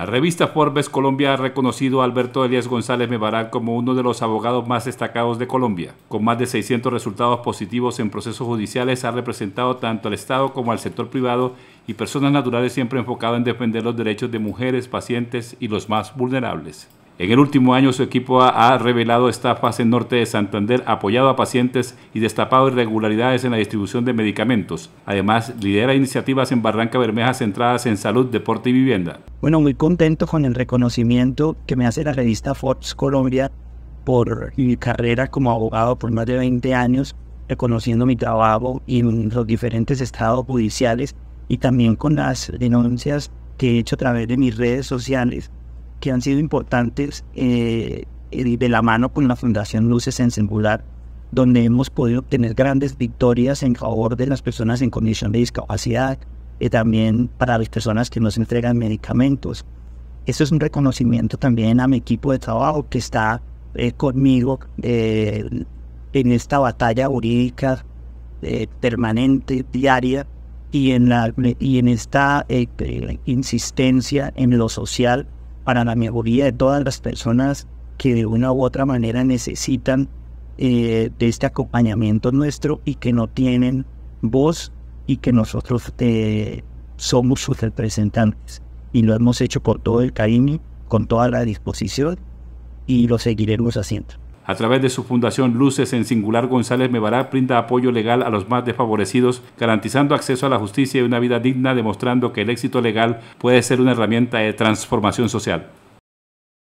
La revista Forbes Colombia ha reconocido a Alberto Elías González Mebarán como uno de los abogados más destacados de Colombia. Con más de 600 resultados positivos en procesos judiciales, ha representado tanto al Estado como al sector privado y personas naturales siempre enfocado en defender los derechos de mujeres, pacientes y los más vulnerables. En el último año su equipo ha, revelado estafas en norte de Santander, apoyado a pacientes y destapado irregularidades en la distribución de medicamentos. Además, lidera iniciativas en Barranca Bermeja centradas en salud, deporte y vivienda. Bueno, muy contento con el reconocimiento que me hace la revista Forbes Colombia por mi carrera como abogado por más de 20 años, reconociendo mi trabajo en los diferentes estados judiciales y también con las denuncias que he hecho a través de mis redes sociales que han sido importantes eh, de la mano con la Fundación Luces en Singular, donde hemos podido obtener grandes victorias en favor de las personas en condición de discapacidad, y también para las personas que nos entregan medicamentos. Eso es un reconocimiento también a mi equipo de trabajo que está eh, conmigo eh, en esta batalla jurídica permanente, diaria, y en, la, y en esta insistencia en lo social para la mayoría de todas las personas que de una u otra manera necesitan eh, de este acompañamiento nuestro y que no tienen voz y que nosotros eh, somos sus representantes. Y lo hemos hecho con todo el cariño, con toda la disposición y lo seguiremos haciendo. A través de su fundación Luces en Singular González Mebará brinda apoyo legal a los más desfavorecidos, garantizando acceso a la justicia y una vida digna, demostrando que el éxito legal puede ser una herramienta de transformación social.